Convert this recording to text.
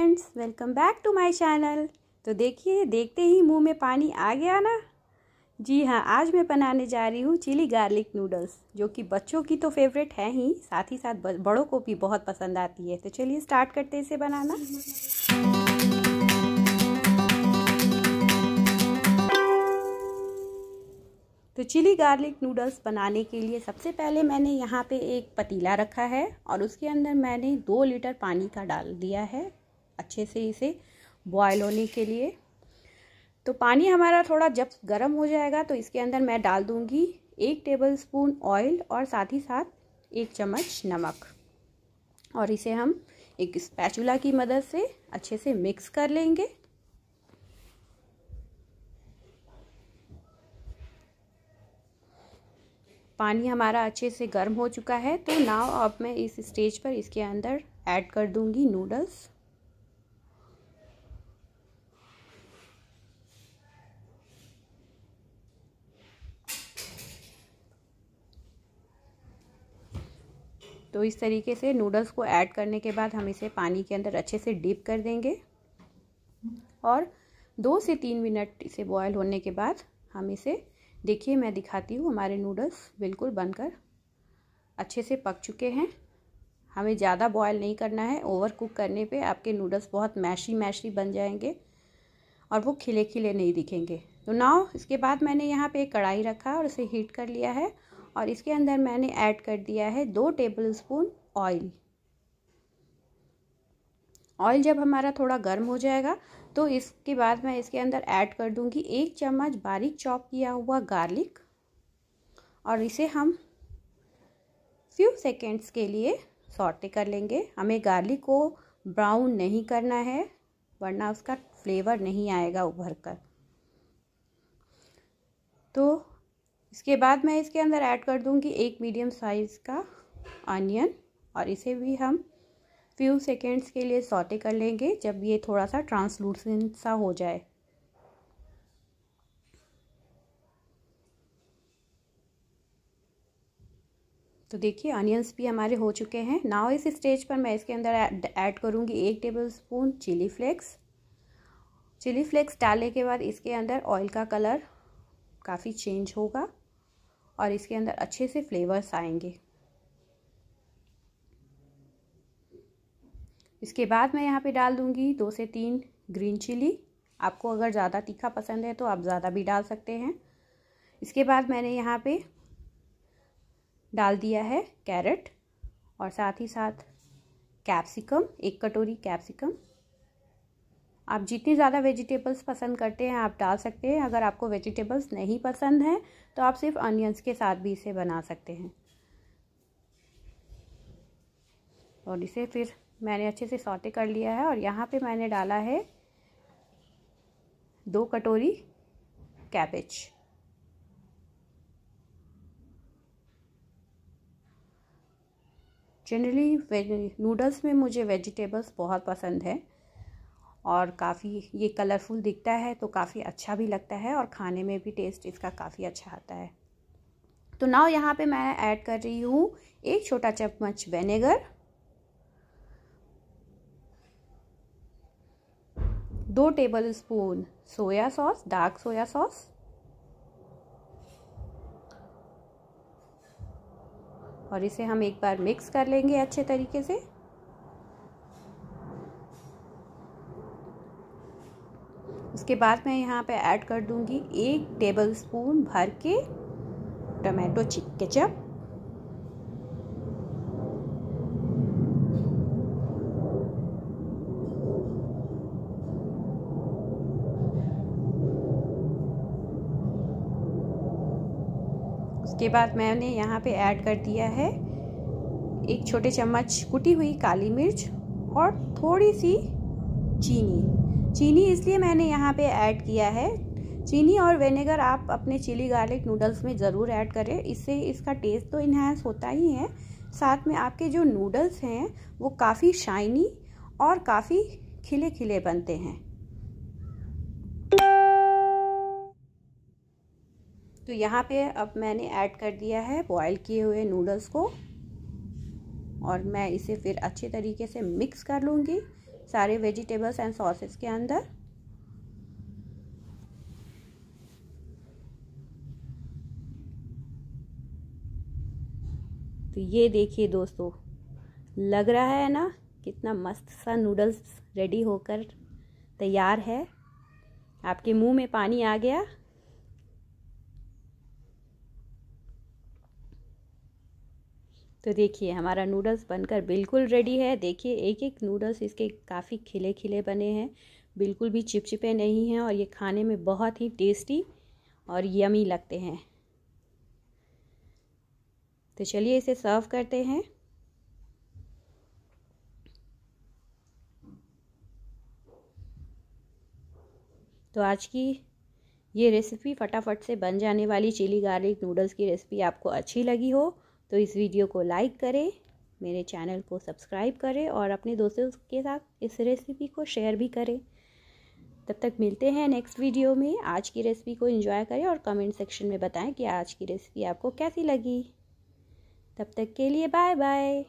friends welcome back to my channel तो देखिए देखते ही मुंह में पानी आ गया ना जी हाँ आज मैं बनाने जा रही हूँ चिली गार्लिक नूडल्स जो कि बच्चों की तो फेवरेट है ही साथ ही साथ बड़ों को भी बहुत पसंद आती है तो चलिए स्टार्ट करते हैं इसे बनाना तो चिली गार्लिक नूडल्स बनाने के लिए सबसे पहले मैंने यहाँ पे एक पतीला रखा है और उसके अंदर मैंने दो लीटर पानी का डाल दिया है अच्छे से इसे बॉयल होने के लिए तो पानी हमारा थोड़ा जब गर्म हो जाएगा तो इसके अंदर मैं डाल दूँगी एक टेबल स्पून ऑयल और साथ ही साथ एक चम्मच नमक और इसे हम एक स्पैचुला की मदद से अच्छे से मिक्स कर लेंगे पानी हमारा अच्छे से गर्म हो चुका है तो नाव अब मैं इस स्टेज पर इसके अंदर ऐड कर दूंगी नूडल्स तो इस तरीके से नूडल्स को ऐड करने के बाद हम इसे पानी के अंदर अच्छे से डिप कर देंगे और दो से तीन मिनट इसे बॉयल होने के बाद हम इसे देखिए मैं दिखाती हूँ हमारे नूडल्स बिल्कुल बनकर अच्छे से पक चुके हैं हमें ज़्यादा बॉयल नहीं करना है ओवर कुक करने पे आपके नूडल्स बहुत मैशी मैशी बन जाएंगे और वो खिले खिले नहीं दिखेंगे तो नाव इसके बाद मैंने यहाँ पे एक कढ़ाई रखा और इसे हीट कर लिया है और इसके अंदर मैंने ऐड कर दिया है दो टेबल स्पून ऑयल ऑयल जब हमारा थोड़ा गर्म हो जाएगा तो इसके बाद मैं इसके अंदर ऐड कर दूंगी एक चम्मच बारीक चॉप किया हुआ गार्लिक और इसे हम फ्यू सेकेंड्स के लिए सॉटे कर लेंगे हमें गार्लिक को ब्राउन नहीं करना है वरना उसका फ्लेवर नहीं आएगा उभर कर तो इसके बाद मैं इसके अंदर ऐड कर दूंगी एक मीडियम साइज़ का ऑनियन और इसे भी हम फ्यू सेकेंड्स के लिए सौते कर लेंगे जब ये थोड़ा सा ट्रांसलूसेंट सा हो जाए तो देखिए अनियंस भी हमारे हो चुके हैं नाउ इस स्टेज पर मैं इसके अंदर ऐड करूंगी एक tablespoon chilli flakes chilli flakes डालने के बाद इसके अंदर ऑयल का कलर काफ़ी चेंज होगा और इसके अंदर अच्छे से फ्लेवर्स आएंगे इसके बाद मैं यहाँ पे डाल दूँगी दो से तीन ग्रीन चिली आपको अगर ज़्यादा तीखा पसंद है तो आप ज़्यादा भी डाल सकते हैं इसके बाद मैंने यहाँ पे डाल दिया है कैरेट और साथ ही साथ कैप्सिकम एक कटोरी कैप्सिकम आप जितनी ज़्यादा वेजिटेबल्स पसंद करते हैं आप डाल सकते हैं अगर आपको वेजिटेबल्स नहीं पसंद हैं तो आप सिर्फ अनियंस के साथ भी इसे बना सकते हैं और इसे फिर मैंने अच्छे से सौते कर लिया है और यहाँ पे मैंने डाला है दो कटोरी कैबेज जनरली नूडल्स में मुझे वेजिटेबल्स बहुत पसंद है और काफ़ी ये कलरफुल दिखता है तो काफ़ी अच्छा भी लगता है और खाने में भी टेस्ट इसका काफ़ी अच्छा आता है तो नाव यहाँ पे मैं ऐड कर रही हूँ एक छोटा चम्मच वेनेगर दो tablespoon soya sauce dark soya sauce और इसे हम एक बार मिक्स कर लेंगे अच्छे तरीके से उसके बाद मैं यहाँ पे ऐड कर दूँगी एक टेबल स्पून भर के टमाटो चिक केचप उसके बाद मैंने यहाँ पे ऐड कर दिया है एक छोटे चम्मच कुटी हुई काली मिर्च और थोड़ी सी चीनी चीनी इसलिए मैंने यहाँ पे ऐड किया है चीनी और विनेगर आप अपने चिली गार्लिक नूडल्स में ज़रूर ऐड करें इससे इसका टेस्ट तो इन्हेंस होता ही है साथ में आपके जो नूडल्स हैं वो काफ़ी शाइनी और काफ़ी खिले खिले बनते हैं तो यहाँ पे अब मैंने ऐड कर दिया है बॉयल किए हुए नूडल्स को और मैं इसे फिर अच्छे तरीके से मिक्स कर लूँगी सारे वेजिटेबल्स एंड सॉसेस के अंदर तो ये देखिए दोस्तों लग रहा है ना कितना मस्त सा नूडल्स रेडी होकर तैयार है आपके मुंह में पानी आ गया तो देखिए हमारा नूडल्स बनकर बिल्कुल रेडी है देखिए एक एक नूडल्स इसके काफ़ी खिले खिले बने हैं बिल्कुल भी चिपचिपे नहीं हैं और ये खाने में बहुत ही टेस्टी और यमी लगते हैं तो चलिए इसे सर्व करते हैं तो आज की ये रेसिपी फटाफट से बन जाने वाली चिली गार्लिक नूडल्स की रेसिपी आपको अच्छी लगी हो तो इस वीडियो को लाइक करें मेरे चैनल को सब्सक्राइब करें और अपने दोस्तों के साथ इस रेसिपी को शेयर भी करें तब तक मिलते हैं नेक्स्ट वीडियो में आज की रेसिपी को एंजॉय करें और कमेंट सेक्शन में बताएं कि आज की रेसिपी आपको कैसी लगी तब तक के लिए बाय बाय